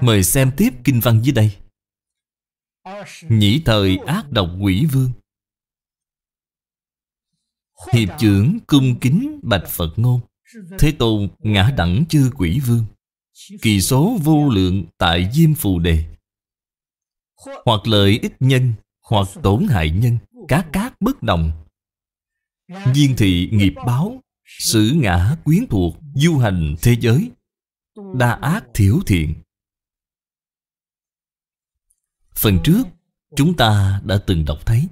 Mời xem tiếp kinh văn dưới đây Nhĩ thời ác độc quỷ vương Hiệp trưởng cung kính bạch Phật ngôn Thế tôn ngã đẳng chư quỷ vương Kỳ số vô lượng tại diêm phù đề Hoặc lợi ích nhân Hoặc tổn hại nhân Cá cát bất đồng nhiên thị nghiệp báo Sử ngã quyến thuộc Du hành thế giới Đa ác thiểu thiện Phần trước chúng ta đã từng đọc thấy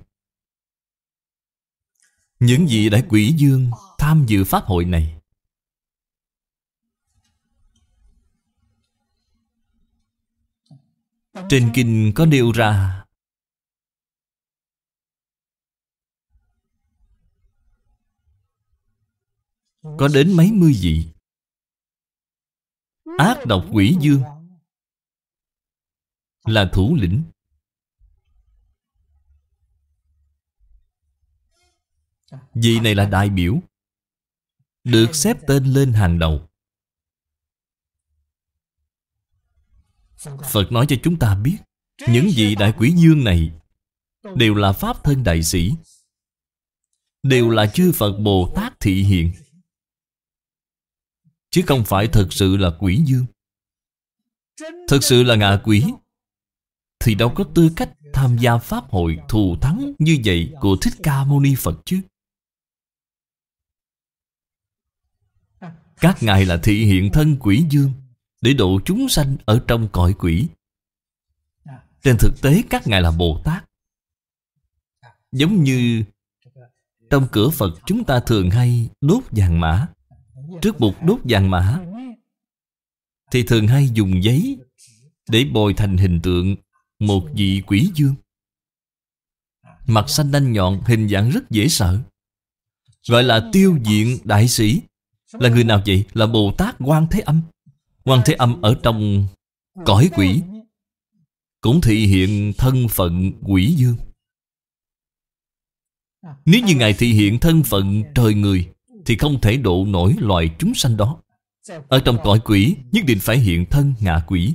Những vị đại quỷ dương tham dự pháp hội này Trên kinh có nêu ra Có đến mấy mươi vị Ác độc quỷ dương là thủ lĩnh Vị này là đại biểu Được xếp tên lên hàng đầu Phật nói cho chúng ta biết Những vị đại quỷ dương này Đều là Pháp thân đại sĩ Đều là chư Phật Bồ Tát thị hiện Chứ không phải thật sự là quỷ dương Thật sự là ngạ quỷ thì đâu có tư cách tham gia pháp hội thù thắng như vậy của Thích Ca Mâu Ni Phật chứ. Các ngài là thị hiện thân quỷ dương để độ chúng sanh ở trong cõi quỷ. Trên thực tế các ngài là Bồ Tát. Giống như trong cửa Phật chúng ta thường hay đốt vàng mã. Trước bục đốt vàng mã thì thường hay dùng giấy để bồi thành hình tượng một vị quỷ dương Mặt xanh đanh nhọn hình dạng rất dễ sợ Gọi là tiêu diện đại sĩ Là người nào vậy? Là Bồ Tát Quan Thế Âm Quan Thế Âm ở trong cõi quỷ Cũng thị hiện thân phận quỷ dương Nếu như Ngài thị hiện thân phận trời người Thì không thể độ nổi loài chúng sanh đó Ở trong cõi quỷ Nhất định phải hiện thân ngạ quỷ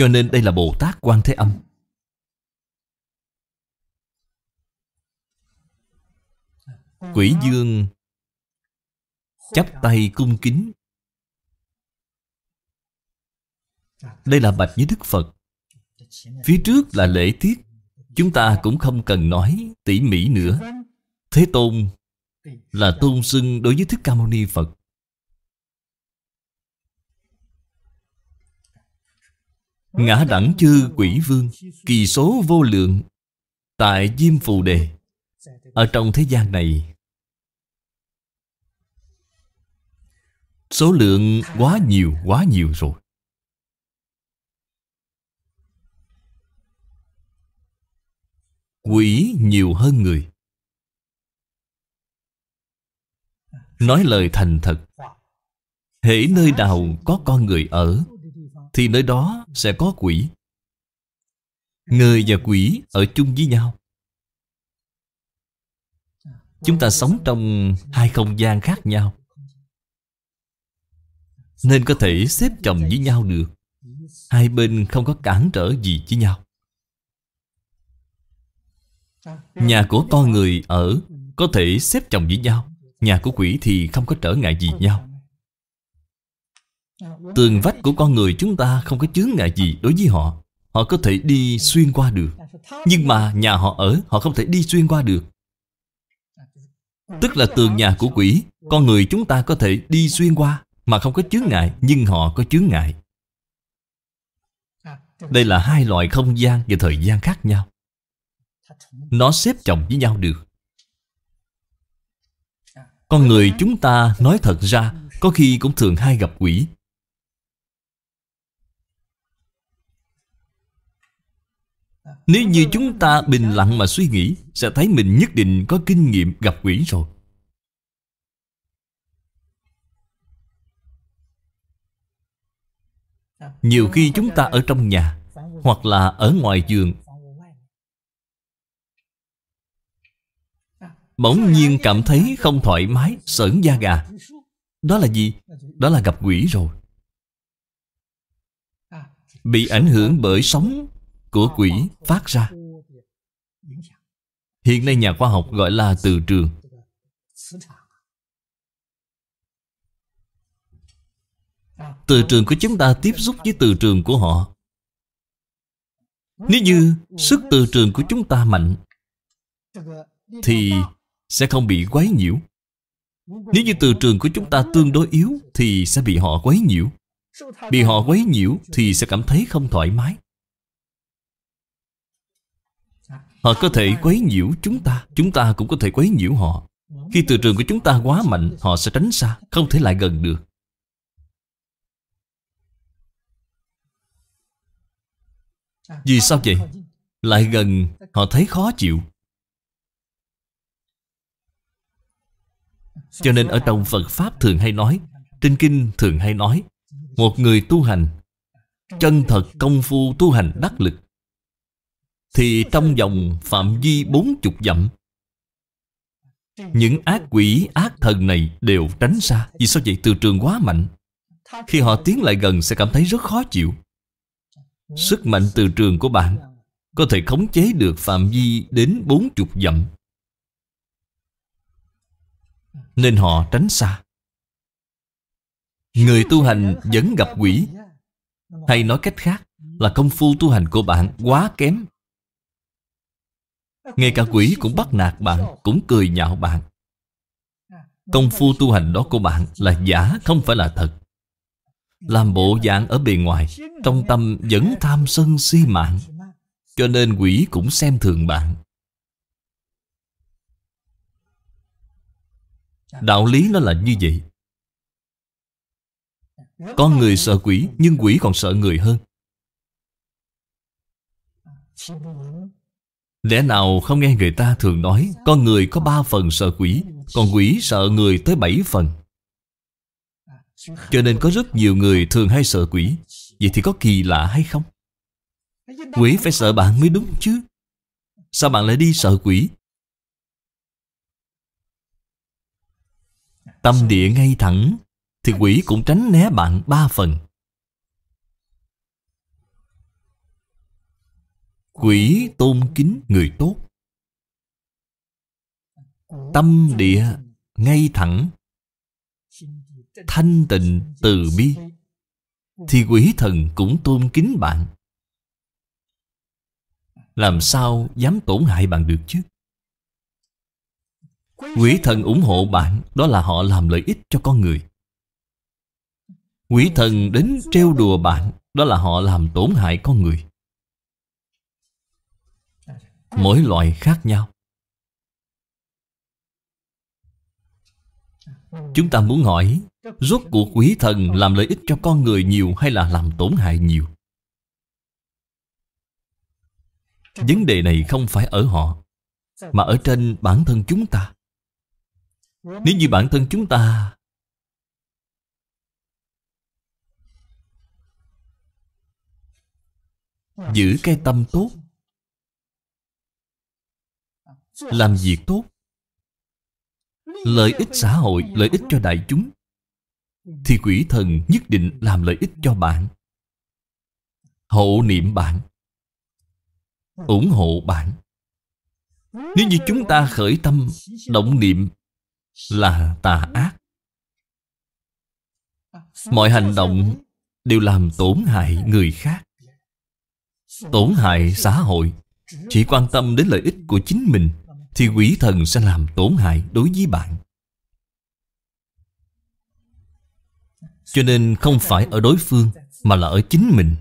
Cho nên đây là Bồ Tát Quan Thế Âm Quỷ Dương chắp tay cung kính Đây là bạch với Đức Phật Phía trước là lễ tiết Chúng ta cũng không cần nói tỉ mỉ nữa Thế Tôn là tôn xưng đối với Thích Ca Mâu Ni Phật Ngã đẳng chư quỷ vương Kỳ số vô lượng Tại Diêm Phù Đề Ở trong thế gian này Số lượng quá nhiều quá nhiều rồi Quỷ nhiều hơn người Nói lời thành thật Hễ nơi nào có con người ở thì nơi đó sẽ có quỷ. Người và quỷ ở chung với nhau. Chúng ta sống trong hai không gian khác nhau. Nên có thể xếp chồng với nhau được. Hai bên không có cản trở gì với nhau. Nhà của con người ở có thể xếp chồng với nhau. Nhà của quỷ thì không có trở ngại gì nhau. Tường vách của con người chúng ta không có chướng ngại gì đối với họ Họ có thể đi xuyên qua được Nhưng mà nhà họ ở họ không thể đi xuyên qua được Tức là tường nhà của quỷ Con người chúng ta có thể đi xuyên qua Mà không có chướng ngại Nhưng họ có chướng ngại Đây là hai loại không gian và thời gian khác nhau Nó xếp chồng với nhau được Con người chúng ta nói thật ra Có khi cũng thường hay gặp quỷ Nếu như chúng ta bình lặng mà suy nghĩ Sẽ thấy mình nhất định có kinh nghiệm gặp quỷ rồi Nhiều khi chúng ta ở trong nhà Hoặc là ở ngoài giường Bỗng nhiên cảm thấy không thoải mái Sởn da gà Đó là gì? Đó là gặp quỷ rồi Bị ảnh hưởng bởi sóng của quỷ phát ra Hiện nay nhà khoa học gọi là từ trường Từ trường của chúng ta tiếp xúc với từ trường của họ Nếu như sức từ trường của chúng ta mạnh Thì sẽ không bị quấy nhiễu Nếu như từ trường của chúng ta tương đối yếu Thì sẽ bị họ quấy nhiễu Bị họ quấy nhiễu thì sẽ cảm thấy không thoải mái Họ có thể quấy nhiễu chúng ta Chúng ta cũng có thể quấy nhiễu họ Khi từ trường của chúng ta quá mạnh Họ sẽ tránh xa Không thể lại gần được Vì sao vậy? Lại gần họ thấy khó chịu Cho nên ở trong Phật Pháp thường hay nói Trên Kinh thường hay nói Một người tu hành Chân thật công phu tu hành đắc lực thì trong vòng phạm vi bốn chục dặm Những ác quỷ ác thần này đều tránh xa Vì sao vậy từ trường quá mạnh Khi họ tiến lại gần sẽ cảm thấy rất khó chịu Sức mạnh từ trường của bạn Có thể khống chế được phạm vi đến bốn chục dặm Nên họ tránh xa Người tu hành vẫn gặp quỷ Hay nói cách khác là công phu tu hành của bạn quá kém ngay cả quỷ cũng bắt nạt bạn Cũng cười nhạo bạn Công phu tu hành đó của bạn là giả không phải là thật Làm bộ dạng ở bề ngoài Trong tâm vẫn tham sân si mạng Cho nên quỷ cũng xem thường bạn Đạo lý nó là như vậy Con người sợ quỷ Nhưng quỷ còn sợ người hơn Lẽ nào không nghe người ta thường nói Con người có ba phần sợ quỷ Còn quỷ sợ người tới bảy phần Cho nên có rất nhiều người thường hay sợ quỷ Vậy thì có kỳ lạ hay không? Quỷ phải sợ bạn mới đúng chứ Sao bạn lại đi sợ quỷ? Tâm địa ngay thẳng Thì quỷ cũng tránh né bạn ba phần quỷ tôn kính người tốt tâm địa ngay thẳng thanh tịnh từ bi thì quỷ thần cũng tôn kính bạn làm sao dám tổn hại bạn được chứ quỷ thần ủng hộ bạn đó là họ làm lợi ích cho con người quỷ thần đến trêu đùa bạn đó là họ làm tổn hại con người mỗi loại khác nhau Chúng ta muốn hỏi Rốt cuộc quý thần làm lợi ích cho con người nhiều hay là làm tổn hại nhiều? Vấn đề này không phải ở họ Mà ở trên bản thân chúng ta Nếu như bản thân chúng ta Giữ cái tâm tốt làm việc tốt lợi ích xã hội lợi ích cho đại chúng thì quỷ thần nhất định làm lợi ích cho bạn hộ niệm bạn ủng hộ bạn nếu như chúng ta khởi tâm động niệm là tà ác mọi hành động đều làm tổn hại người khác tổn hại xã hội chỉ quan tâm đến lợi ích của chính mình thì quỷ thần sẽ làm tổn hại đối với bạn. Cho nên không phải ở đối phương mà là ở chính mình.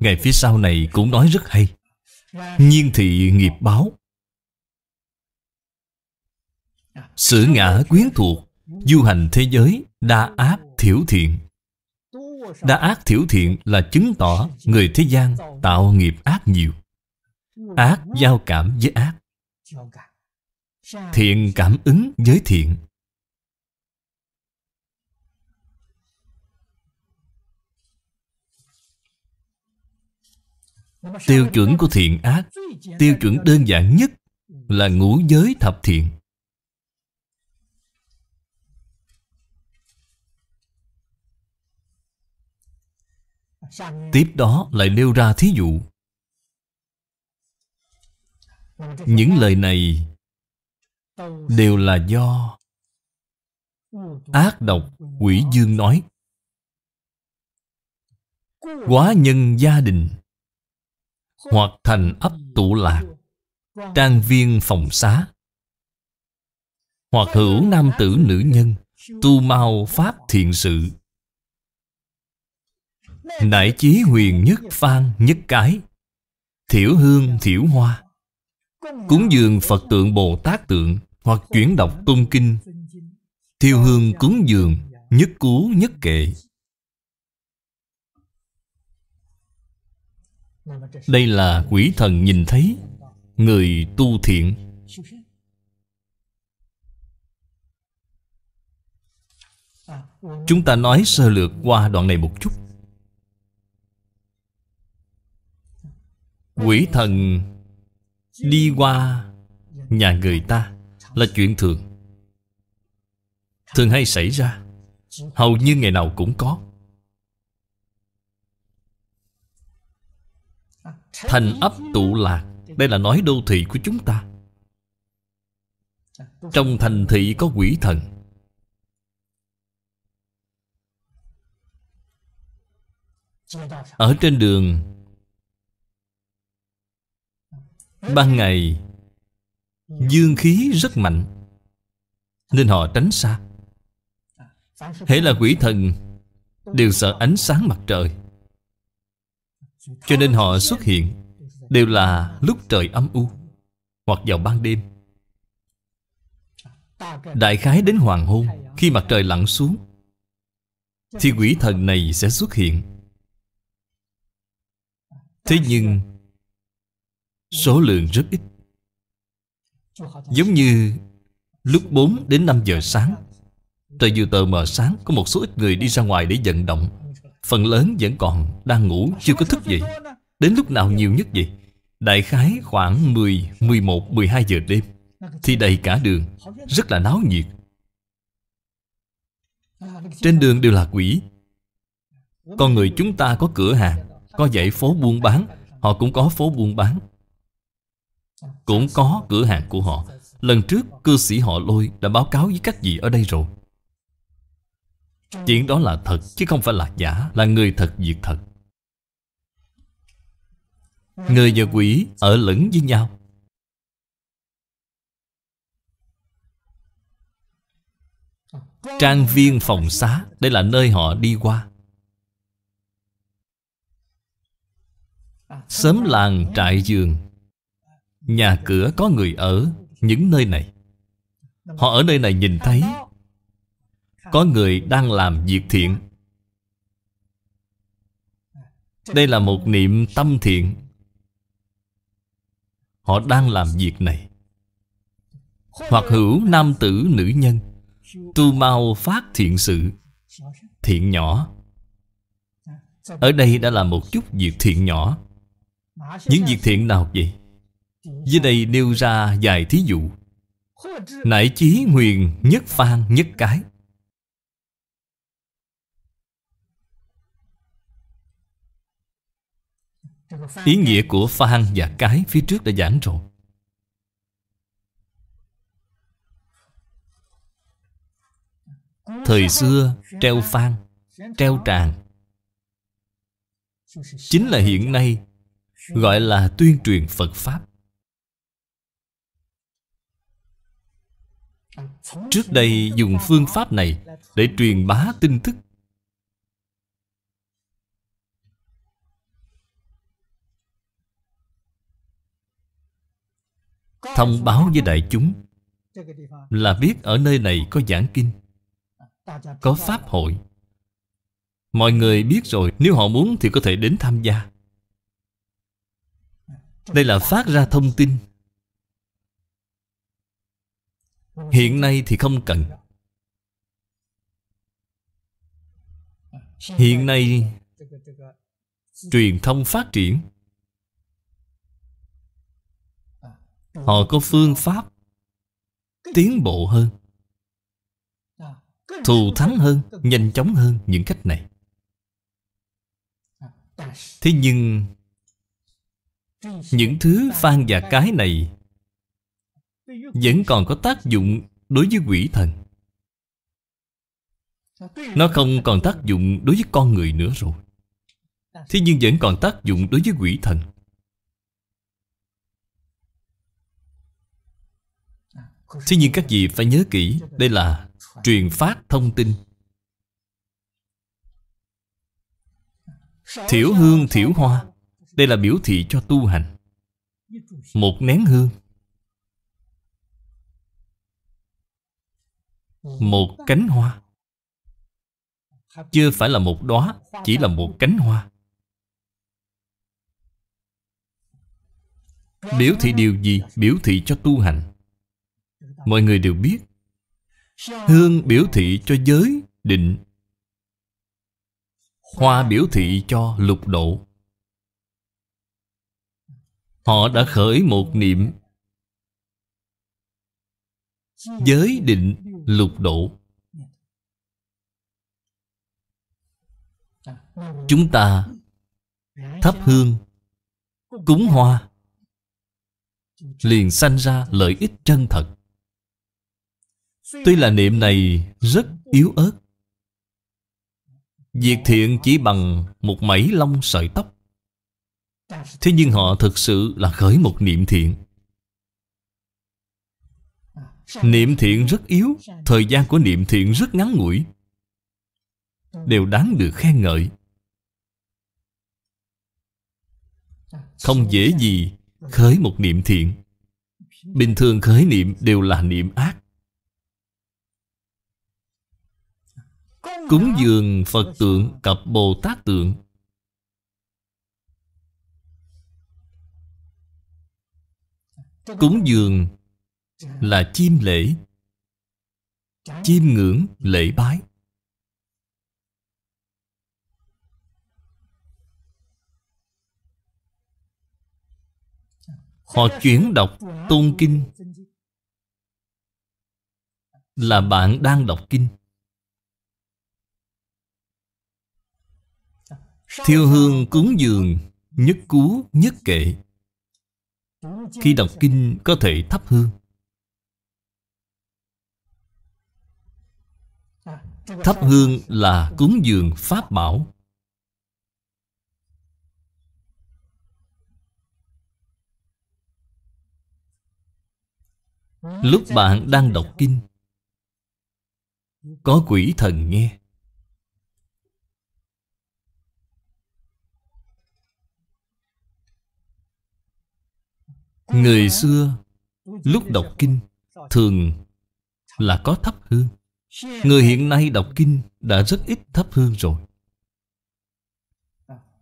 Ngày phía sau này cũng nói rất hay. Nhiên thị nghiệp báo. sự ngã quyến thuộc, du hành thế giới, đa ác thiểu thiện. Đa ác thiểu thiện là chứng tỏ người thế gian tạo nghiệp ác nhiều. Ác giao cảm với ác thiện cảm ứng với thiện tiêu chuẩn của thiện ác tiêu chuẩn đơn giản nhất là ừ. ngũ giới thập thiện tiếp đó lại nêu ra thí dụ những lời này đều là do ác độc quỷ dương nói quá nhân gia đình hoặc thành ấp tụ lạc trang viên phòng xá hoặc hữu nam tử nữ nhân tu mau pháp thiện sự nại chí huyền nhất phan nhất cái thiểu hương thiểu hoa Cúng dường Phật tượng Bồ Tát tượng Hoặc chuyển đọc tôn kinh Thiêu hương cúng dường Nhất cú nhất kệ Đây là quỷ thần nhìn thấy Người tu thiện Chúng ta nói sơ lược qua đoạn này một chút Quỷ thần Đi qua nhà người ta Là chuyện thường Thường hay xảy ra Hầu như ngày nào cũng có Thành ấp tụ lạc Đây là nói đô thị của chúng ta Trong thành thị có quỷ thần Ở trên đường Ban ngày Dương khí rất mạnh Nên họ tránh xa Hễ là quỷ thần Đều sợ ánh sáng mặt trời Cho nên họ xuất hiện Đều là lúc trời âm u Hoặc vào ban đêm Đại khái đến hoàng hôn Khi mặt trời lặn xuống Thì quỷ thần này sẽ xuất hiện Thế nhưng Số lượng rất ít Giống như lúc 4 đến 5 giờ sáng Trời vừa tờ mờ sáng Có một số ít người đi ra ngoài để vận động Phần lớn vẫn còn đang ngủ Chưa có thức dậy Đến lúc nào nhiều nhất vậy Đại khái khoảng 10, 11, 12 giờ đêm Thì đầy cả đường Rất là náo nhiệt Trên đường đều là quỷ Con người chúng ta có cửa hàng Có dãy phố buôn bán Họ cũng có phố buôn bán cũng có cửa hàng của họ Lần trước cư sĩ họ lôi đã báo cáo với các vị ở đây rồi Chuyện đó là thật chứ không phải là giả Là người thật việc thật Người và quỷ ở lẫn với nhau Trang viên phòng xá Đây là nơi họ đi qua Sớm làng trại giường Nhà cửa có người ở Những nơi này Họ ở nơi này nhìn thấy Có người đang làm việc thiện Đây là một niệm tâm thiện Họ đang làm việc này Hoặc hữu nam tử nữ nhân Tu mau phát thiện sự Thiện nhỏ Ở đây đã là một chút việc thiện nhỏ Những việc thiện nào vậy? Dưới đây nêu ra vài thí dụ Nại chí huyền nhất phan nhất cái Ý nghĩa của phan và cái phía trước đã giảng rồi Thời xưa treo phan, treo tràng Chính là hiện nay gọi là tuyên truyền Phật Pháp Trước đây dùng phương pháp này Để truyền bá tin thức Thông báo với đại chúng Là biết ở nơi này có giảng kinh Có pháp hội Mọi người biết rồi Nếu họ muốn thì có thể đến tham gia Đây là phát ra thông tin Hiện nay thì không cần Hiện nay Truyền thông phát triển Họ có phương pháp Tiến bộ hơn Thù thắng hơn Nhanh chóng hơn những cách này Thế nhưng Những thứ phan và cái này vẫn còn có tác dụng đối với quỷ thần nó không còn tác dụng đối với con người nữa rồi Thế nhưng vẫn còn tác dụng đối với quỷ thần Thế nhưng các vị phải nhớ kỹ Đây là truyền phát thông tin Thiểu hương thiểu hoa Đây là biểu thị cho tu hành Một nén hương một cánh hoa chưa phải là một đóa chỉ là một cánh hoa biểu thị điều gì biểu thị cho tu hành mọi người đều biết hương biểu thị cho giới định hoa biểu thị cho lục độ họ đã khởi một niệm giới định lục độ Chúng ta thắp hương Cúng hoa Liền sanh ra lợi ích chân thật Tuy là niệm này rất yếu ớt Việc thiện chỉ bằng một mảy lông sợi tóc Thế nhưng họ thực sự là khởi một niệm thiện Niệm thiện rất yếu Thời gian của niệm thiện rất ngắn ngủi Đều đáng được khen ngợi Không dễ gì khởi một niệm thiện Bình thường khởi niệm đều là niệm ác Cúng dường Phật tượng cặp Bồ Tát tượng Cúng dường là chim lễ chim ngưỡng lễ bái họ chuyển đọc tôn kinh là bạn đang đọc kinh thiêu hương cúng dường nhất cú nhất kệ khi đọc kinh có thể thắp hương Thắp hương là cúng dường Pháp bảo Lúc bạn đang đọc kinh Có quỷ thần nghe Người xưa Lúc đọc kinh Thường là có thắp hương Người hiện nay đọc kinh đã rất ít thắp hương rồi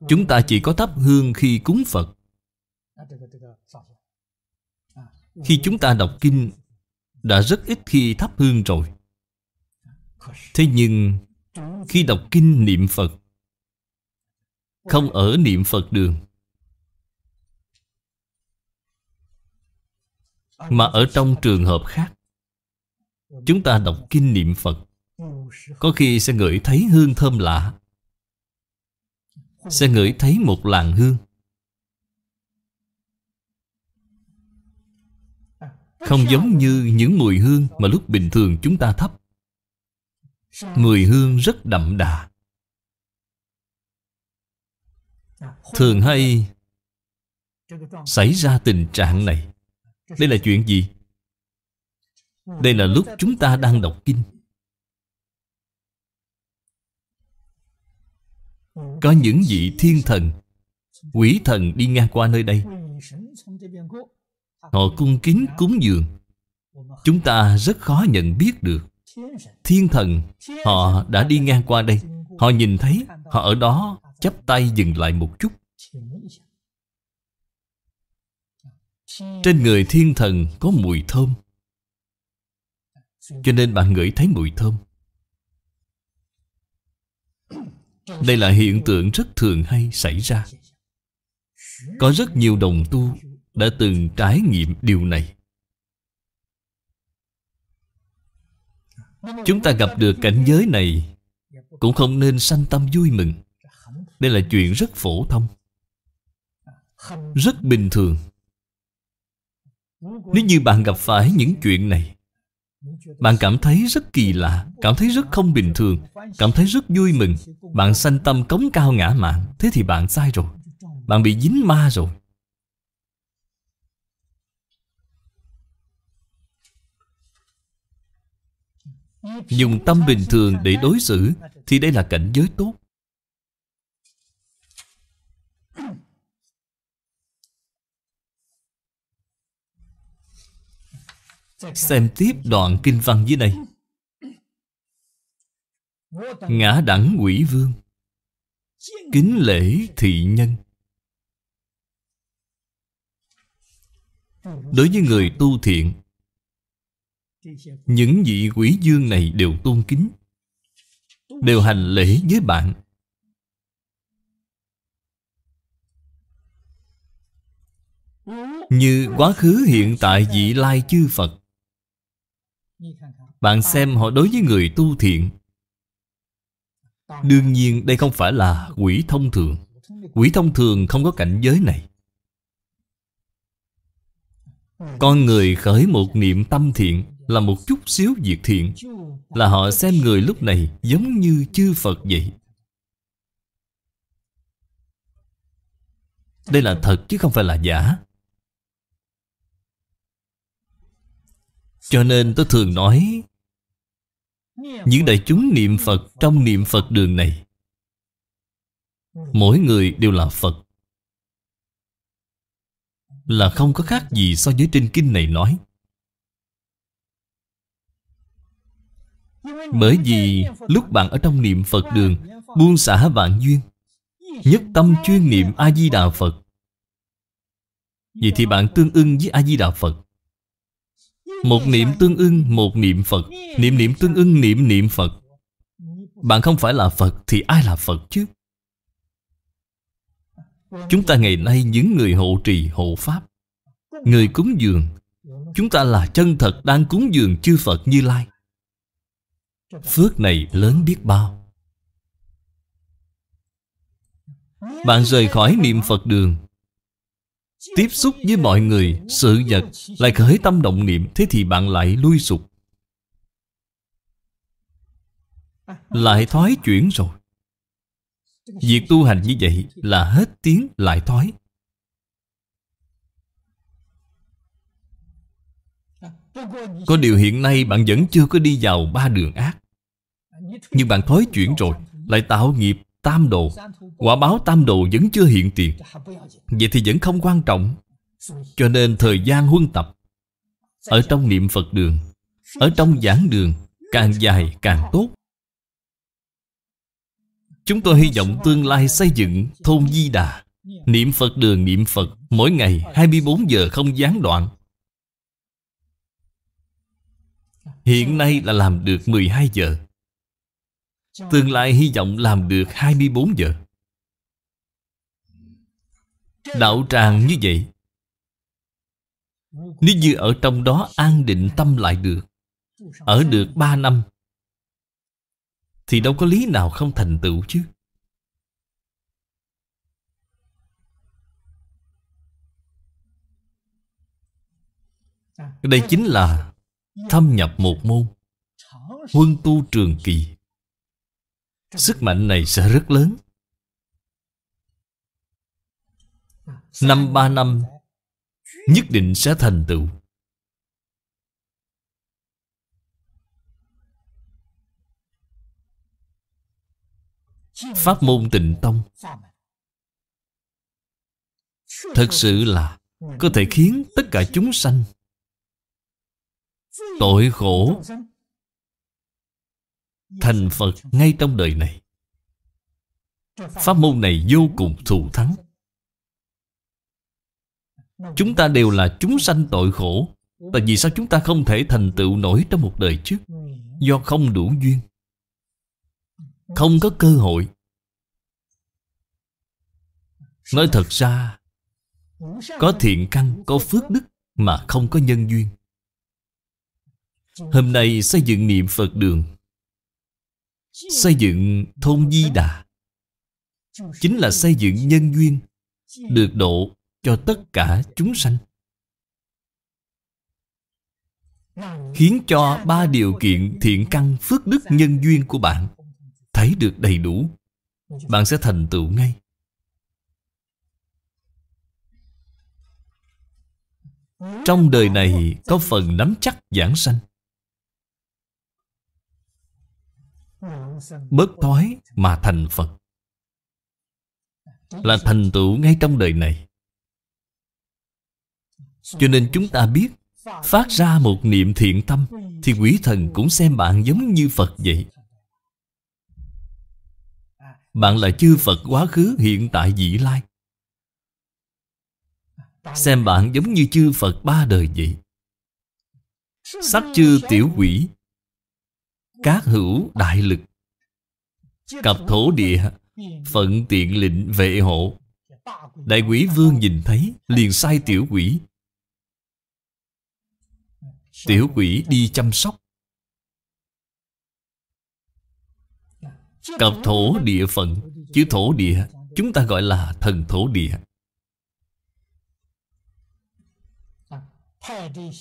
Chúng ta chỉ có thắp hương khi cúng Phật Khi chúng ta đọc kinh Đã rất ít khi thắp hương rồi Thế nhưng Khi đọc kinh niệm Phật Không ở niệm Phật đường Mà ở trong trường hợp khác Chúng ta đọc kinh niệm Phật Có khi sẽ ngửi thấy hương thơm lạ Sẽ ngửi thấy một làn hương Không giống như những mùi hương mà lúc bình thường chúng ta thấp Mùi hương rất đậm đà Thường hay xảy ra tình trạng này Đây là chuyện gì? Đây là lúc chúng ta đang đọc kinh Có những vị thiên thần Quỷ thần đi ngang qua nơi đây Họ cung kính cúng dường Chúng ta rất khó nhận biết được Thiên thần Họ đã đi ngang qua đây Họ nhìn thấy Họ ở đó chắp tay dừng lại một chút Trên người thiên thần có mùi thơm cho nên bạn ngửi thấy mùi thơm Đây là hiện tượng rất thường hay xảy ra Có rất nhiều đồng tu Đã từng trải nghiệm điều này Chúng ta gặp được cảnh giới này Cũng không nên sanh tâm vui mừng Đây là chuyện rất phổ thông Rất bình thường Nếu như bạn gặp phải những chuyện này bạn cảm thấy rất kỳ lạ Cảm thấy rất không bình thường Cảm thấy rất vui mừng Bạn sanh tâm cống cao ngã mạng Thế thì bạn sai rồi Bạn bị dính ma rồi Dùng tâm bình thường để đối xử Thì đây là cảnh giới tốt Xem tiếp đoạn kinh văn dưới đây Ngã đẳng quỷ vương Kính lễ thị nhân Đối với người tu thiện Những vị quỷ dương này đều tôn kính Đều hành lễ với bạn Như quá khứ hiện tại vị lai chư Phật bạn xem họ đối với người tu thiện đương nhiên đây không phải là quỷ thông thường quỷ thông thường không có cảnh giới này con người khởi một niệm tâm thiện là một chút xíu việc thiện là họ xem người lúc này giống như chư phật vậy đây là thật chứ không phải là giả Cho nên tôi thường nói Những đại chúng niệm Phật trong niệm Phật đường này Mỗi người đều là Phật Là không có khác gì so với trên kinh này nói Bởi vì lúc bạn ở trong niệm Phật đường Buông xả vạn duyên Nhất tâm chuyên niệm A-di-đà Phật Vậy thì bạn tương ưng với A-di-đà Phật một niệm tương ưng một niệm Phật Niệm niệm tương ưng niệm niệm Phật Bạn không phải là Phật thì ai là Phật chứ Chúng ta ngày nay những người hộ trì hộ Pháp Người cúng dường Chúng ta là chân thật đang cúng dường chư Phật Như Lai Phước này lớn biết bao Bạn rời khỏi niệm Phật đường Tiếp xúc với mọi người Sự vật lại khởi tâm động niệm Thế thì bạn lại lui sụp Lại thoái chuyển rồi Việc tu hành như vậy là hết tiếng lại thoái Có điều hiện nay bạn vẫn chưa có đi vào ba đường ác Nhưng bạn thói chuyển rồi Lại tạo nghiệp tam đồ Quả báo tam đồ vẫn chưa hiện tiền Vậy thì vẫn không quan trọng Cho nên thời gian huân tập Ở trong niệm Phật đường Ở trong giảng đường Càng dài càng tốt Chúng tôi hy vọng tương lai xây dựng thôn Di Đà Niệm Phật đường niệm Phật Mỗi ngày 24 giờ không gián đoạn Hiện nay là làm được 12 giờ Tương lai hy vọng làm được 24 giờ Đạo tràng như vậy Nếu như ở trong đó an định tâm lại được Ở được ba năm Thì đâu có lý nào không thành tựu chứ Đây chính là thâm nhập một môn Huân tu trường kỳ Sức mạnh này sẽ rất lớn Năm ba năm Nhất định sẽ thành tựu Pháp môn tịnh tông Thật sự là Có thể khiến tất cả chúng sanh Tội khổ Thành Phật ngay trong đời này Pháp môn này vô cùng thù thắng Chúng ta đều là chúng sanh tội khổ Tại vì sao chúng ta không thể thành tựu nổi trong một đời trước Do không đủ duyên Không có cơ hội Nói thật ra Có thiện căn, có phước đức Mà không có nhân duyên Hôm nay xây dựng niệm Phật đường Xây dựng thôn Di Đà Chính là xây dựng nhân duyên Được độ cho tất cả chúng sanh khiến cho ba điều kiện thiện căn phước đức nhân duyên của bạn thấy được đầy đủ bạn sẽ thành tựu ngay trong đời này có phần nắm chắc giảng sanh bớt thói mà thành phật là thành tựu ngay trong đời này cho nên chúng ta biết Phát ra một niệm thiện tâm Thì quỷ thần cũng xem bạn giống như Phật vậy Bạn là chư Phật quá khứ hiện tại vị lai Xem bạn giống như chư Phật ba đời vậy Sắc chư tiểu quỷ Các hữu đại lực Cặp thổ địa Phận tiện lệnh vệ hộ Đại quỷ vương nhìn thấy Liền sai tiểu quỷ tiểu quỷ đi chăm sóc cặp thổ địa phận chứ thổ địa chúng ta gọi là thần thổ địa à,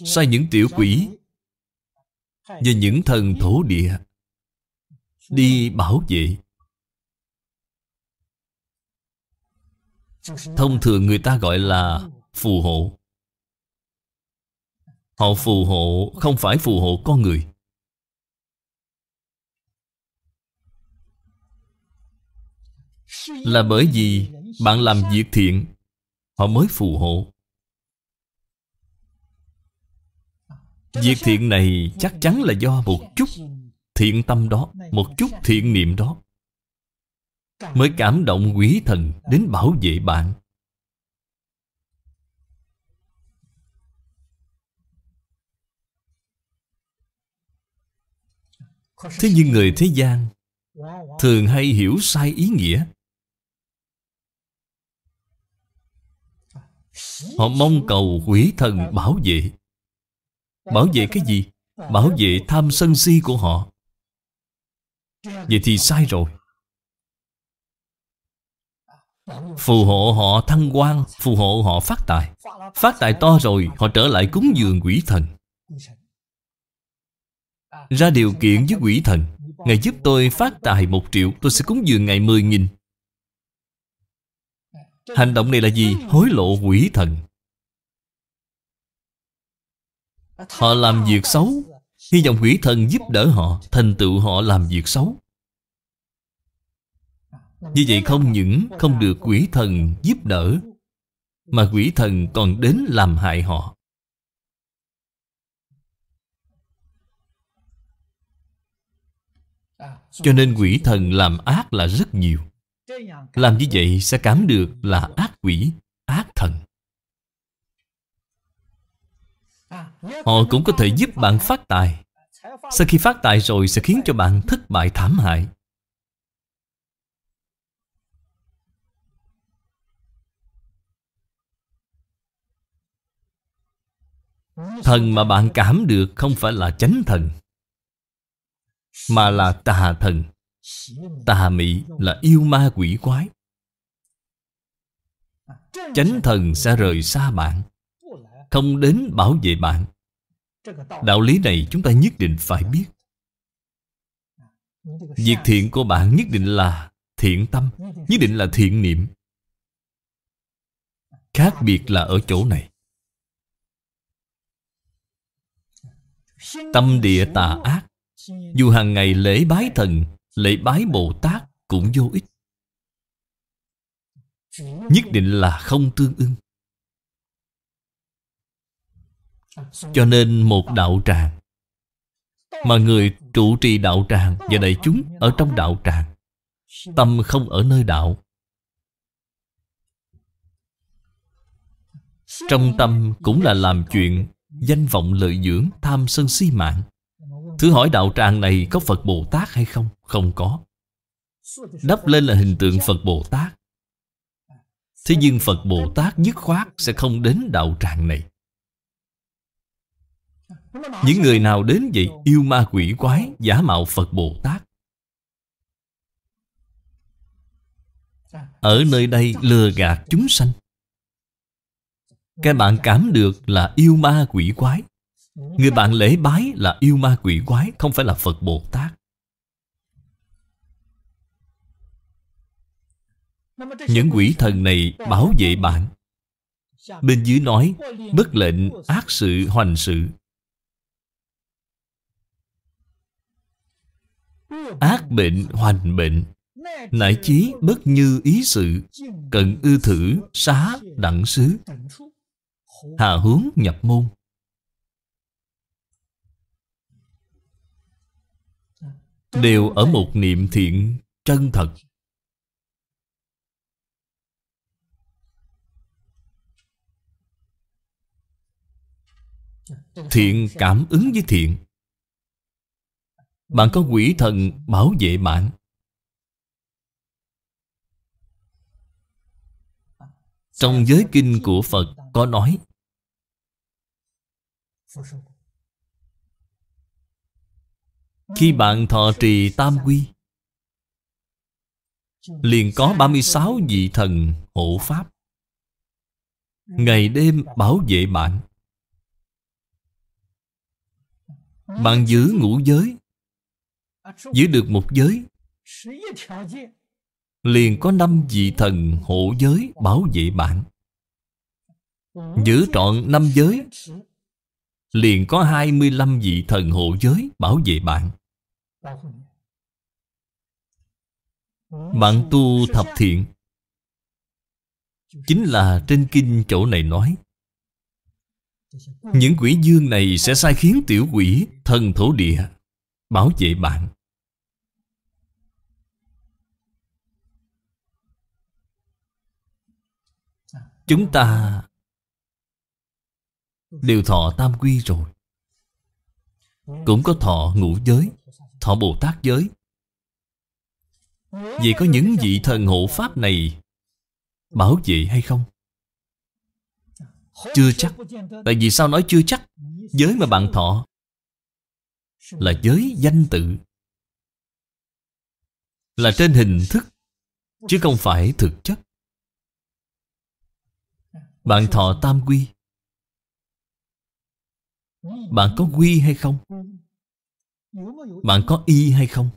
sai những tiểu quỷ và những thần thổ địa đi bảo vệ thông thường người ta gọi là phù hộ Họ phù hộ không phải phù hộ con người Là bởi vì bạn làm việc thiện Họ mới phù hộ Việc thiện này chắc chắn là do một chút thiện tâm đó Một chút thiện niệm đó Mới cảm động quý thần đến bảo vệ bạn Thế nhưng người thế gian Thường hay hiểu sai ý nghĩa Họ mong cầu quỷ thần bảo vệ Bảo vệ cái gì? Bảo vệ tham sân si của họ Vậy thì sai rồi Phù hộ họ thăng quan Phù hộ họ phát tài Phát tài to rồi Họ trở lại cúng dường quỷ thần ra điều kiện với quỷ thần Ngài giúp tôi phát tài một triệu Tôi sẽ cúng dường ngày mười nghìn Hành động này là gì? Hối lộ quỷ thần Họ làm việc xấu Hy vọng quỷ thần giúp đỡ họ Thành tựu họ làm việc xấu Như vậy không những không được quỷ thần giúp đỡ Mà quỷ thần còn đến làm hại họ Cho nên quỷ thần làm ác là rất nhiều Làm như vậy sẽ cảm được là ác quỷ, ác thần Họ cũng có thể giúp bạn phát tài Sau khi phát tài rồi sẽ khiến cho bạn thất bại thảm hại Thần mà bạn cảm được không phải là chánh thần mà là tà thần Tà mị là yêu ma quỷ quái Chánh thần sẽ rời xa bạn Không đến bảo vệ bạn Đạo lý này chúng ta nhất định phải biết Việc thiện của bạn nhất định là thiện tâm Nhất định là thiện niệm Khác biệt là ở chỗ này Tâm địa tà ác dù hàng ngày lễ bái thần Lễ bái Bồ Tát cũng vô ích Nhất định là không tương ưng Cho nên một đạo tràng Mà người trụ trì đạo tràng Và đại chúng ở trong đạo tràng Tâm không ở nơi đạo Trong tâm cũng là làm chuyện Danh vọng lợi dưỡng Tham sân si mạng thứ hỏi đạo tràng này có Phật Bồ Tát hay không? Không có Đắp lên là hình tượng Phật Bồ Tát Thế nhưng Phật Bồ Tát dứt khoát sẽ không đến đạo tràng này Những người nào đến vậy yêu ma quỷ quái giả mạo Phật Bồ Tát Ở nơi đây lừa gạt chúng sanh Các bạn cảm được là yêu ma quỷ quái Người bạn lễ bái là yêu ma quỷ quái Không phải là Phật Bồ Tát Những quỷ thần này bảo vệ bạn Bên dưới nói Bất lệnh ác sự hoành sự Ác bệnh hoành bệnh Nại chí bất như ý sự Cận ư thử xá đẳng xứ Hà hướng nhập môn đều ở một niệm thiện chân thật thiện cảm ứng với thiện bạn có quỷ thần bảo vệ bạn trong giới kinh của phật có nói khi bạn thọ trì tam quy Liền có 36 vị thần hộ pháp Ngày đêm bảo vệ bạn Bạn giữ ngũ giới Giữ được một giới Liền có năm vị thần hộ giới bảo vệ bạn Giữ trọn năm giới liền có 25 vị thần hộ giới bảo vệ bạn. Bạn tu thập thiện Chính là trên kinh chỗ này nói Những quỷ dương này sẽ sai khiến tiểu quỷ thần thổ địa Bảo vệ bạn Chúng ta Đều thọ tam quy rồi Cũng có thọ ngũ giới Thọ Bồ Tát giới Vậy có những vị thần hộ pháp này Bảo vệ hay không? Chưa chắc Tại vì sao nói chưa chắc Giới mà bạn thọ Là giới danh tự Là trên hình thức Chứ không phải thực chất Bạn thọ tam quy bạn có quy hay không? Bạn có y hay không?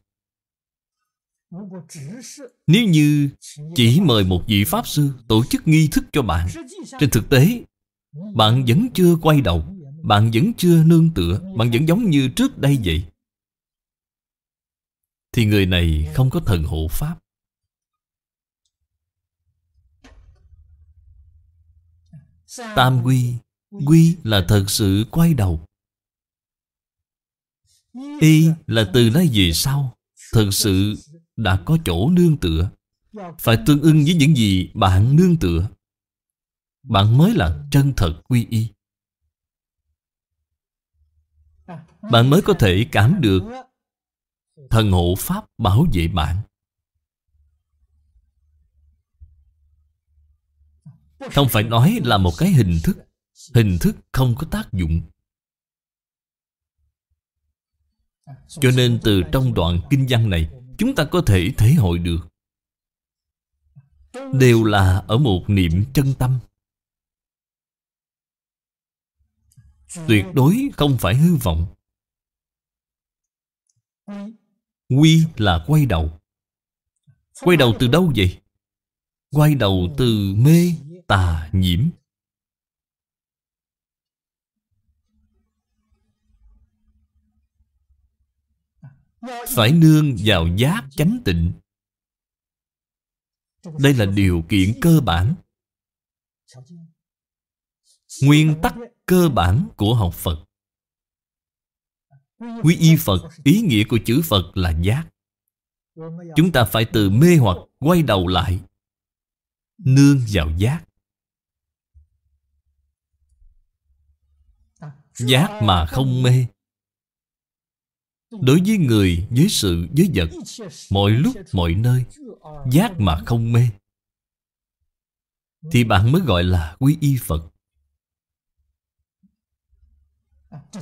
Nếu như chỉ mời một vị Pháp Sư tổ chức nghi thức cho bạn Trên thực tế, bạn vẫn chưa quay đầu Bạn vẫn chưa nương tựa Bạn vẫn giống như trước đây vậy Thì người này không có thần hộ Pháp Tam quy Quy là thật sự quay đầu Y là từ nay về sau Thật sự đã có chỗ nương tựa Phải tương ưng với những gì bạn nương tựa Bạn mới là chân thật quy y Bạn mới có thể cảm được Thần hộ Pháp bảo vệ bạn Không phải nói là một cái hình thức hình thức không có tác dụng cho nên từ trong đoạn kinh văn này chúng ta có thể thể hội được đều là ở một niệm chân tâm tuyệt đối không phải hư vọng quy là quay đầu quay đầu từ đâu vậy quay đầu từ mê tà nhiễm Phải nương vào giác chánh tịnh Đây là điều kiện cơ bản Nguyên tắc cơ bản của học Phật Quy y Phật, ý nghĩa của chữ Phật là giác Chúng ta phải từ mê hoặc quay đầu lại Nương vào giác Giác mà không mê Đối với người, với sự, với vật Mọi lúc, mọi nơi Giác mà không mê Thì bạn mới gọi là quy y Phật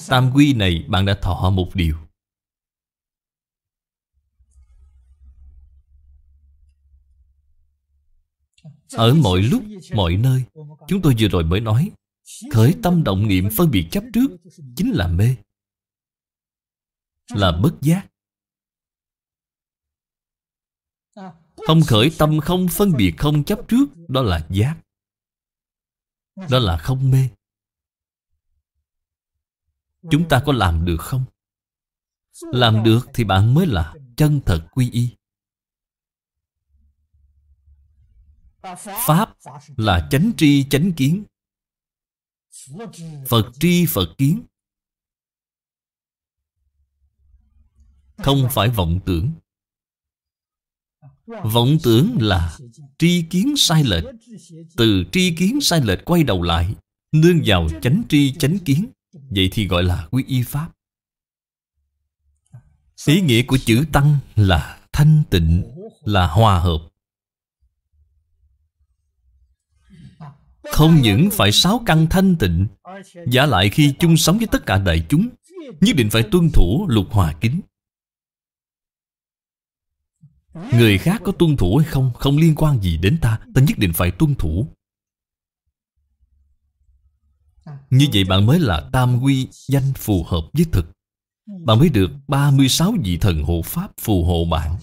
Tam quy này bạn đã thọ một điều Ở mọi lúc, mọi nơi Chúng tôi vừa rồi mới nói Khởi tâm động niệm phân biệt chấp trước Chính là mê là bất giác Không khởi tâm không phân biệt không chấp trước Đó là giác Đó là không mê Chúng ta có làm được không? Làm được thì bạn mới là chân thật quy y Pháp là chánh tri chánh kiến Phật tri Phật kiến Không phải vọng tưởng Vọng tưởng là tri kiến sai lệch Từ tri kiến sai lệch quay đầu lại Nương vào chánh tri chánh kiến Vậy thì gọi là quy y pháp Ý nghĩa của chữ tăng là thanh tịnh Là hòa hợp Không những phải sáu căn thanh tịnh Giả lại khi chung sống với tất cả đại chúng Nhất định phải tuân thủ lục hòa kính Người khác có tuân thủ hay không Không liên quan gì đến ta Ta nhất định phải tuân thủ Như vậy bạn mới là tam quy danh phù hợp với thực Bạn mới được 36 vị thần hộ pháp phù hộ bạn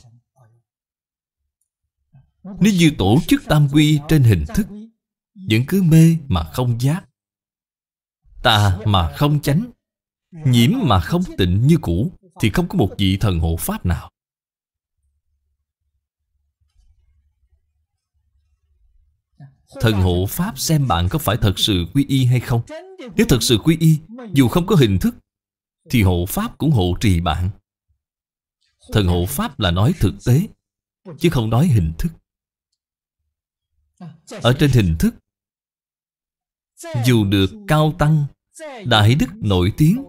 Nếu như tổ chức tam quy trên hình thức Vẫn cứ mê mà không giác Tà mà không tránh Nhiễm mà không tịnh như cũ Thì không có một vị thần hộ pháp nào Thần hộ Pháp xem bạn có phải thật sự quy y hay không Nếu thật sự quy y Dù không có hình thức Thì hộ Pháp cũng hộ trì bạn Thần hộ Pháp là nói thực tế Chứ không nói hình thức Ở trên hình thức Dù được cao tăng Đại đức nổi tiếng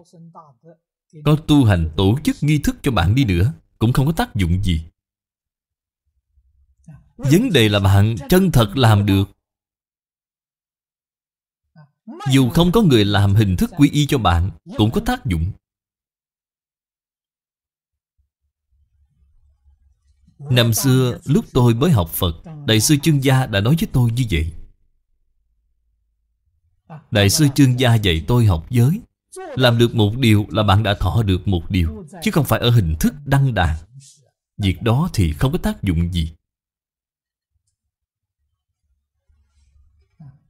Có tu hành tổ chức nghi thức cho bạn đi nữa Cũng không có tác dụng gì Vấn đề là bạn chân thật làm được dù không có người làm hình thức quy y cho bạn Cũng có tác dụng Năm xưa lúc tôi mới học Phật Đại sư trương Gia đã nói với tôi như vậy Đại sư trương Gia dạy tôi học giới Làm được một điều là bạn đã thọ được một điều Chứ không phải ở hình thức đăng đàn Việc đó thì không có tác dụng gì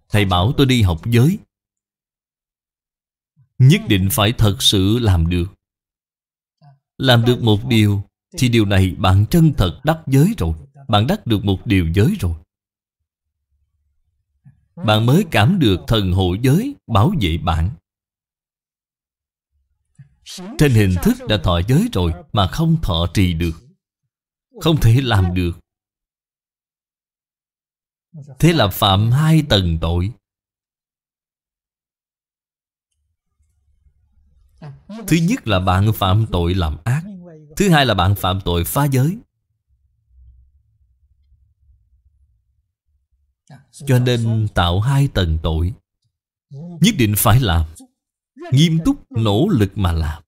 Thầy bảo tôi đi học giới Nhất định phải thật sự làm được Làm được một điều Thì điều này bạn chân thật đắc giới rồi Bạn đắc được một điều giới rồi Bạn mới cảm được thần hộ giới bảo vệ bạn Trên hình thức đã thọ giới rồi Mà không thọ trì được Không thể làm được Thế là phạm hai tầng tội Thứ nhất là bạn phạm tội làm ác Thứ hai là bạn phạm tội phá giới Cho nên tạo hai tầng tội Nhất định phải làm Nghiêm túc nỗ lực mà làm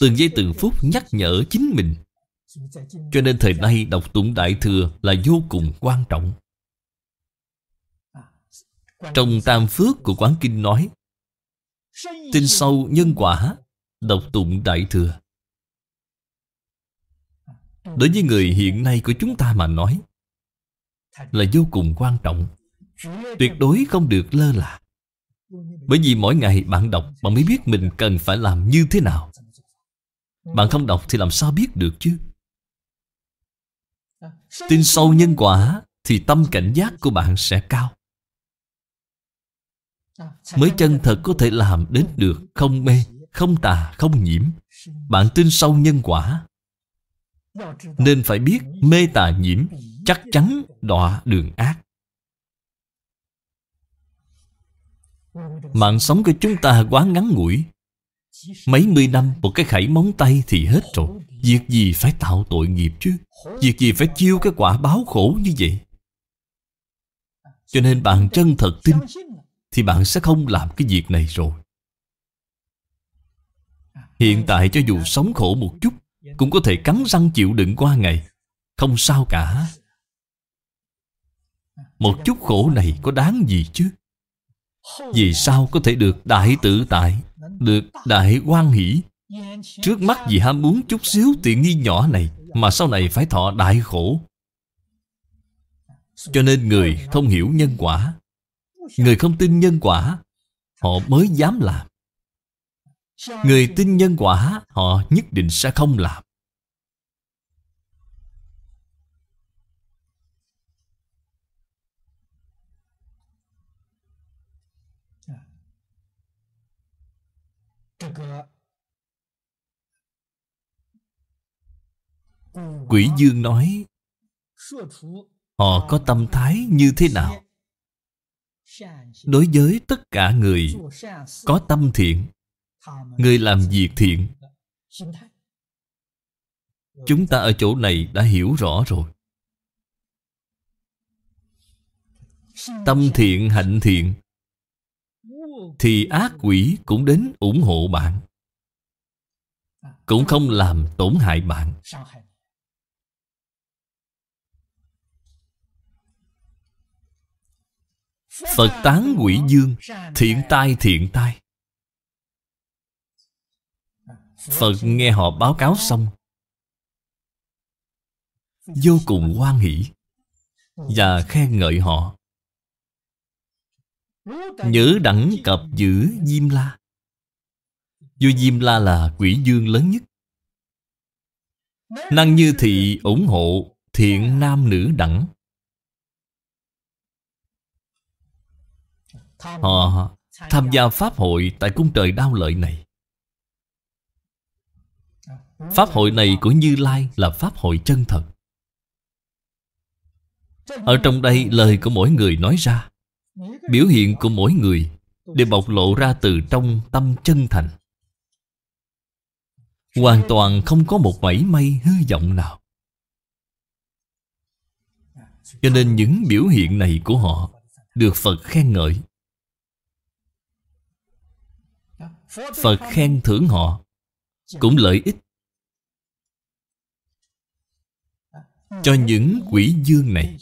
Từng giây từng phút nhắc nhở chính mình Cho nên thời nay đọc tụng Đại Thừa là vô cùng quan trọng Trong Tam Phước của Quán Kinh nói Tin sâu nhân quả Đọc tụng Đại Thừa ừ. Đối với người hiện nay của chúng ta mà nói Là vô cùng quan trọng Tuyệt đối không được lơ là Bởi vì mỗi ngày bạn đọc Bạn mới biết mình cần phải làm như thế nào Bạn không đọc thì làm sao biết được chứ Tin sâu nhân quả Thì tâm cảnh giác của bạn sẽ cao Mới chân thật có thể làm đến được không mê không tà không nhiễm bạn tin sâu nhân quả nên phải biết mê tà nhiễm chắc chắn đọa đường ác mạng sống của chúng ta quá ngắn ngủi mấy mươi năm một cái khẩy móng tay thì hết rồi việc gì phải tạo tội nghiệp chứ việc gì phải chiêu cái quả báo khổ như vậy cho nên bạn chân thật tin thì bạn sẽ không làm cái việc này rồi Hiện tại cho dù sống khổ một chút Cũng có thể cắn răng chịu đựng qua ngày Không sao cả Một chút khổ này có đáng gì chứ Vì sao có thể được đại tự tại Được đại quan hỷ Trước mắt vì ham muốn chút xíu tiện nghi nhỏ này Mà sau này phải thọ đại khổ Cho nên người không hiểu nhân quả Người không tin nhân quả Họ mới dám làm Người tin nhân quả Họ nhất định sẽ không làm Quỷ Dương nói Họ có tâm thái như thế nào Đối với tất cả người Có tâm thiện người làm việc thiện chúng ta ở chỗ này đã hiểu rõ rồi tâm thiện hạnh thiện thì ác quỷ cũng đến ủng hộ bạn cũng không làm tổn hại bạn phật tán quỷ dương thiện tai thiện tai Phật nghe họ báo cáo xong Vô cùng hoan hỷ Và khen ngợi họ Nhớ đẳng cập giữ Diêm La Vua Diêm La là quỷ dương lớn nhất Năng như thị ủng hộ thiện nam nữ đẳng Họ tham gia Pháp hội tại cung trời đau lợi này Pháp hội này của Như Lai là pháp hội chân thật Ở trong đây lời của mỗi người nói ra Biểu hiện của mỗi người Đều bộc lộ ra từ trong tâm chân thành Hoàn toàn không có một mảy may hư vọng nào Cho nên những biểu hiện này của họ Được Phật khen ngợi Phật khen thưởng họ Cũng lợi ích cho những quỷ dương này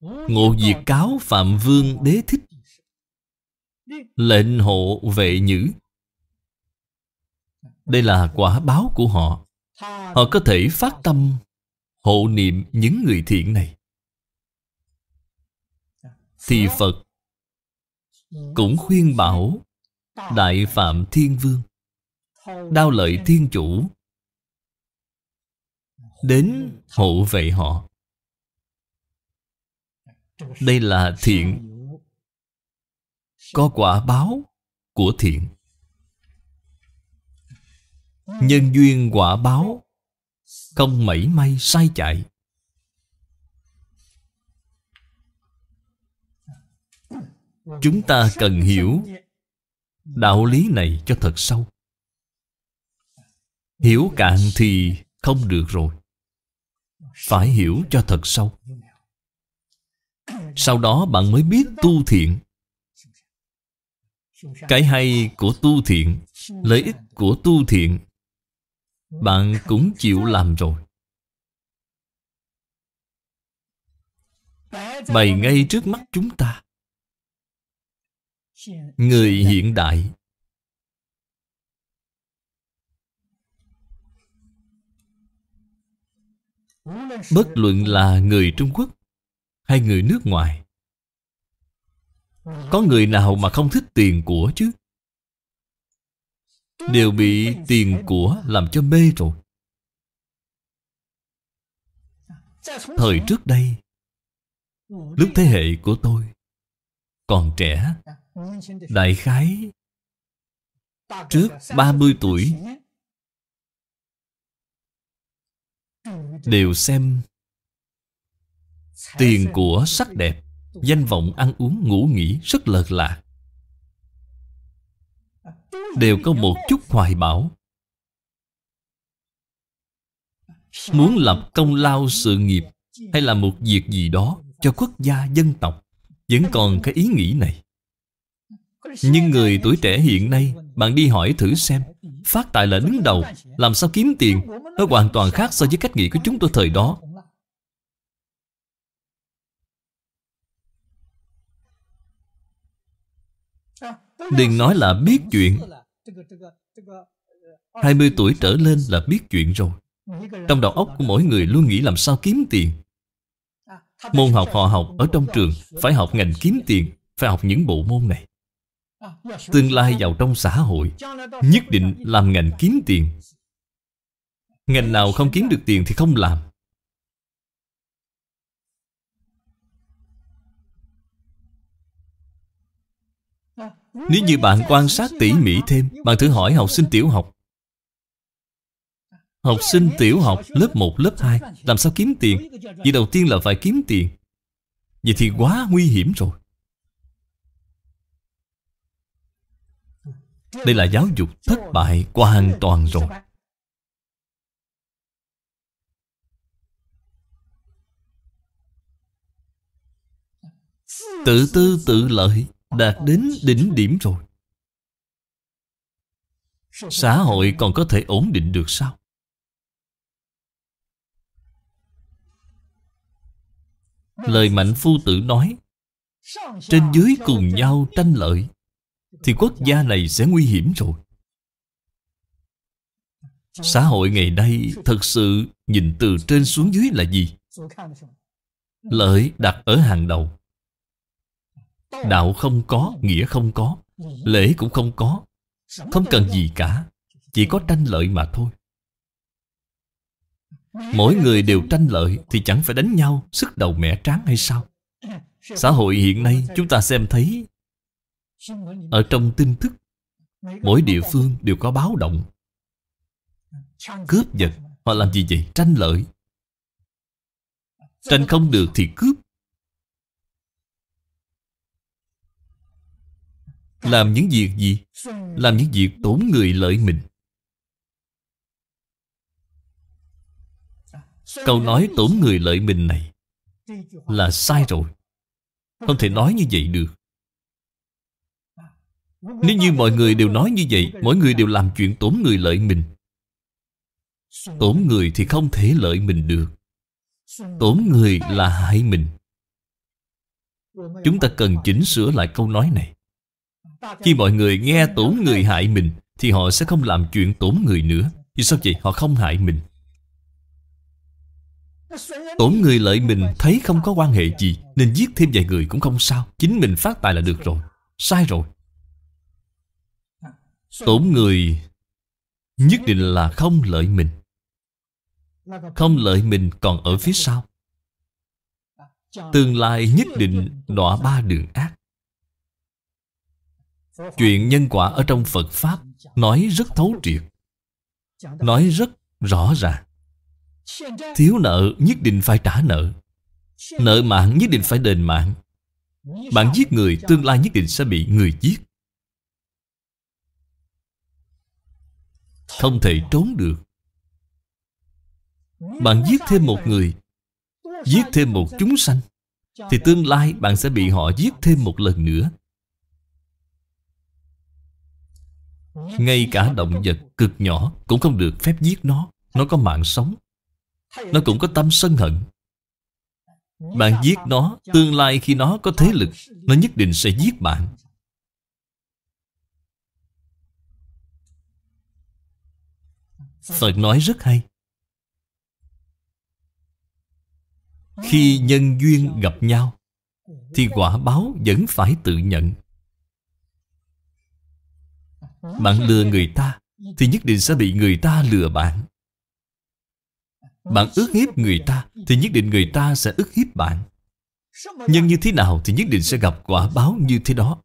ngộ diệt cáo phạm vương đế thích lệnh hộ vệ nhữ đây là quả báo của họ họ có thể phát tâm hộ niệm những người thiện này thì phật cũng khuyên bảo đại phạm thiên vương đao lợi thiên chủ đến hộ vệ họ đây là thiện có quả báo của thiện nhân duyên quả báo không mảy may sai chạy chúng ta cần hiểu đạo lý này cho thật sâu hiểu cạn thì không được rồi phải hiểu cho thật sâu sau đó bạn mới biết tu thiện cái hay của tu thiện lợi ích của tu thiện bạn cũng chịu làm rồi bày ngay trước mắt chúng ta người hiện đại bất luận là người Trung Quốc hay người nước ngoài. Có người nào mà không thích tiền của chứ? Đều bị tiền của làm cho mê rồi. Thời trước đây, lúc thế hệ của tôi còn trẻ, đại khái trước 30 tuổi đều xem tiền của sắc đẹp danh vọng ăn uống ngủ nghỉ rất lợt lạc đều có một chút hoài bão muốn lập công lao sự nghiệp hay là một việc gì đó cho quốc gia dân tộc vẫn còn cái ý nghĩ này nhưng người tuổi trẻ hiện nay Bạn đi hỏi thử xem Phát tài là đứng đầu Làm sao kiếm tiền Nó hoàn toàn khác so với cách nghĩ của chúng tôi thời đó Đừng nói là biết chuyện 20 tuổi trở lên là biết chuyện rồi Trong đầu óc của mỗi người luôn nghĩ làm sao kiếm tiền Môn học họ học ở trong trường Phải học ngành kiếm tiền Phải học những bộ môn này Tương lai vào trong xã hội Nhất định làm ngành kiếm tiền Ngành nào không kiếm được tiền thì không làm Nếu như bạn quan sát tỉ mỉ thêm Bạn thử hỏi học sinh tiểu học Học sinh tiểu học lớp 1, lớp 2 Làm sao kiếm tiền Vì đầu tiên là phải kiếm tiền Vậy thì quá nguy hiểm rồi Đây là giáo dục thất bại hoàn toàn rồi Tự tư tự lợi Đạt đến đỉnh điểm rồi Xã hội còn có thể ổn định được sao? Lời mạnh phu tử nói Trên dưới cùng nhau tranh lợi thì quốc gia này sẽ nguy hiểm rồi Xã hội ngày nay thật sự nhìn từ trên xuống dưới là gì? Lợi đặt ở hàng đầu Đạo không có, nghĩa không có Lễ cũng không có Không cần gì cả Chỉ có tranh lợi mà thôi Mỗi người đều tranh lợi Thì chẳng phải đánh nhau Sức đầu mẻ tráng hay sao Xã hội hiện nay chúng ta xem thấy ở trong tin tức Mỗi địa phương đều có báo động Cướp giật Họ làm gì vậy? Tranh lợi Tranh không được thì cướp Làm những việc gì? Làm những việc tổn người lợi mình Câu nói tổn người lợi mình này Là sai rồi Không thể nói như vậy được nếu như mọi người đều nói như vậy Mỗi người đều làm chuyện tổn người lợi mình Tổn người thì không thể lợi mình được Tổn người là hại mình Chúng ta cần chỉnh sửa lại câu nói này Khi mọi người nghe tổn người hại mình Thì họ sẽ không làm chuyện tổn người nữa Vì sao vậy? Họ không hại mình Tổn người lợi mình thấy không có quan hệ gì Nên giết thêm vài người cũng không sao Chính mình phát tài là được rồi Sai rồi Tổn người nhất định là không lợi mình Không lợi mình còn ở phía sau Tương lai nhất định đọa ba đường ác Chuyện nhân quả ở trong Phật Pháp Nói rất thấu triệt Nói rất rõ ràng Thiếu nợ nhất định phải trả nợ Nợ mạng nhất định phải đền mạng Bạn giết người tương lai nhất định sẽ bị người giết Không thể trốn được Bạn giết thêm một người Giết thêm một chúng sanh Thì tương lai bạn sẽ bị họ giết thêm một lần nữa Ngay cả động vật cực nhỏ Cũng không được phép giết nó Nó có mạng sống Nó cũng có tâm sân hận Bạn giết nó Tương lai khi nó có thế lực Nó nhất định sẽ giết bạn Phật nói rất hay Khi nhân duyên gặp nhau Thì quả báo vẫn phải tự nhận Bạn lừa người ta Thì nhất định sẽ bị người ta lừa bạn Bạn ước hiếp người ta Thì nhất định người ta sẽ ước hiếp bạn Nhân như thế nào thì nhất định sẽ gặp quả báo như thế đó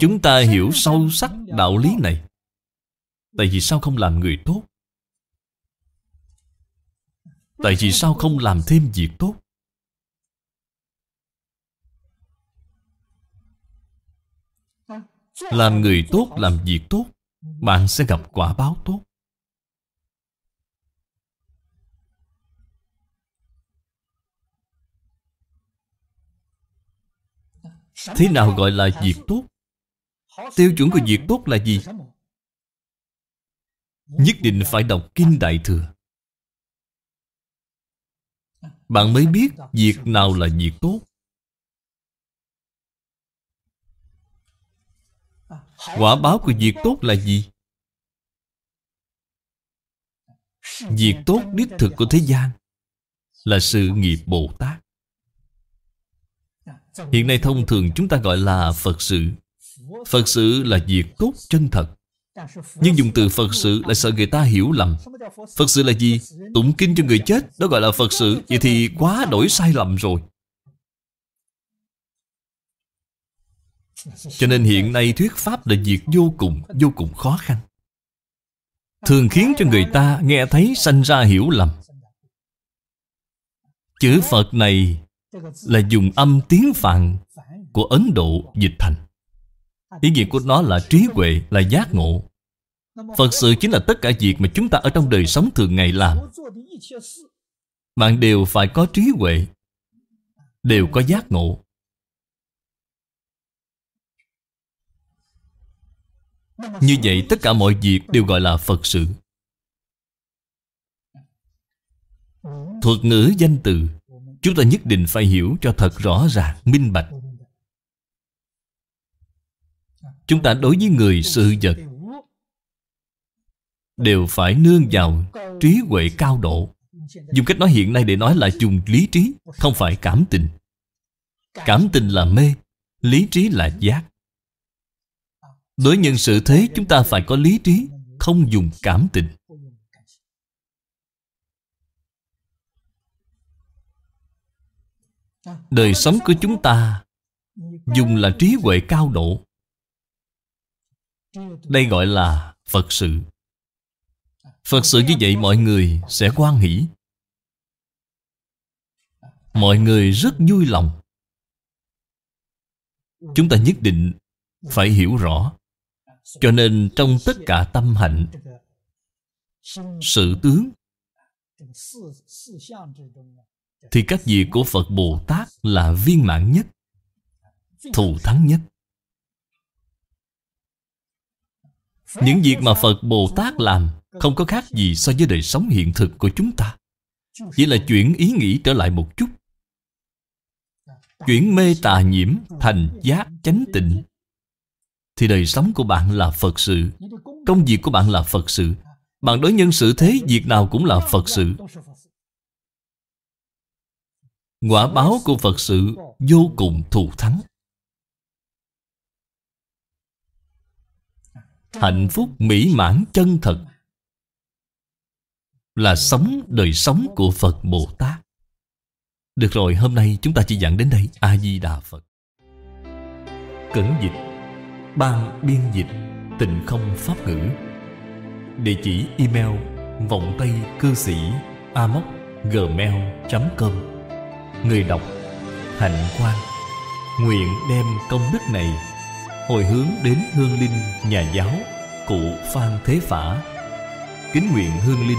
Chúng ta hiểu sâu sắc đạo lý này Tại vì sao không làm người tốt Tại vì sao không làm thêm việc tốt Làm người tốt, làm việc tốt Bạn sẽ gặp quả báo tốt Thế nào gọi là việc tốt? Tiêu chuẩn của việc tốt là gì? Nhất định phải đọc Kinh Đại Thừa Bạn mới biết việc nào là việc tốt Quả báo của việc tốt là gì? Việc tốt đích thực của thế gian Là sự nghiệp Bồ Tát Hiện nay thông thường chúng ta gọi là Phật sự Phật sự là việc tốt chân thật nhưng dùng từ Phật sự là sợ người ta hiểu lầm Phật sự là gì? Tụng kinh cho người chết Đó gọi là Phật sự Vậy thì quá đổi sai lầm rồi Cho nên hiện nay thuyết Pháp là việc vô cùng, vô cùng khó khăn Thường khiến cho người ta nghe thấy sanh ra hiểu lầm Chữ Phật này là dùng âm tiếng Phạn của Ấn Độ dịch thành Ý nghĩa của nó là trí huệ, là giác ngộ Phật sự chính là tất cả việc mà chúng ta ở trong đời sống thường ngày làm Bạn đều phải có trí huệ Đều có giác ngộ Như vậy tất cả mọi việc đều gọi là Phật sự Thuật ngữ danh từ Chúng ta nhất định phải hiểu cho thật rõ ràng, minh bạch Chúng ta đối với người, sự vật đều phải nương vào trí huệ cao độ dùng cách nói hiện nay để nói là dùng lý trí không phải cảm tình cảm tình là mê lý trí là giác đối nhân sự thế chúng ta phải có lý trí không dùng cảm tình đời sống của chúng ta dùng là trí huệ cao độ đây gọi là phật sự Phật sự như vậy mọi người sẽ quan hỷ Mọi người rất vui lòng Chúng ta nhất định phải hiểu rõ Cho nên trong tất cả tâm hạnh Sự tướng Thì các việc của Phật Bồ Tát là viên mãn nhất Thù thắng nhất Những việc mà Phật Bồ Tát làm không có khác gì so với đời sống hiện thực của chúng ta Chỉ là chuyển ý nghĩ trở lại một chút Chuyển mê tà nhiễm thành giác chánh tịnh Thì đời sống của bạn là Phật sự Công việc của bạn là Phật sự Bạn đối nhân xử thế việc nào cũng là Phật sự Quả báo của Phật sự vô cùng thù thắng Hạnh phúc mỹ mãn chân thật là sống đời sống của Phật Bồ Tát. Được rồi, hôm nay chúng ta chỉ giảng đến đây A-di-đà Phật. Cẩn dịch Ban biên dịch Tịnh không pháp ngữ Địa chỉ email Vọng Tây cư sĩ amoc gmail.com Người đọc Hạnh Quang Nguyện đem công đức này Hồi hướng đến hương linh nhà giáo Cụ Phan Thế Phả Kính nguyện hương linh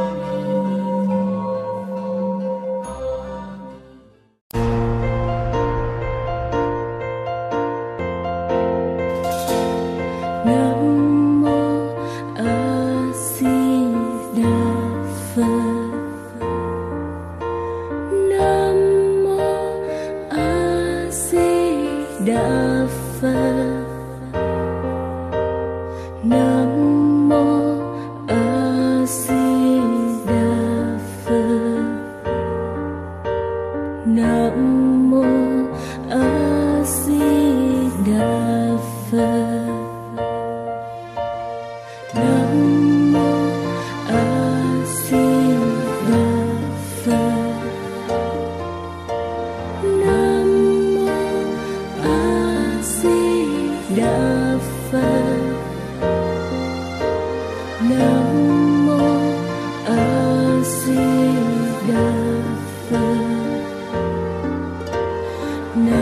No.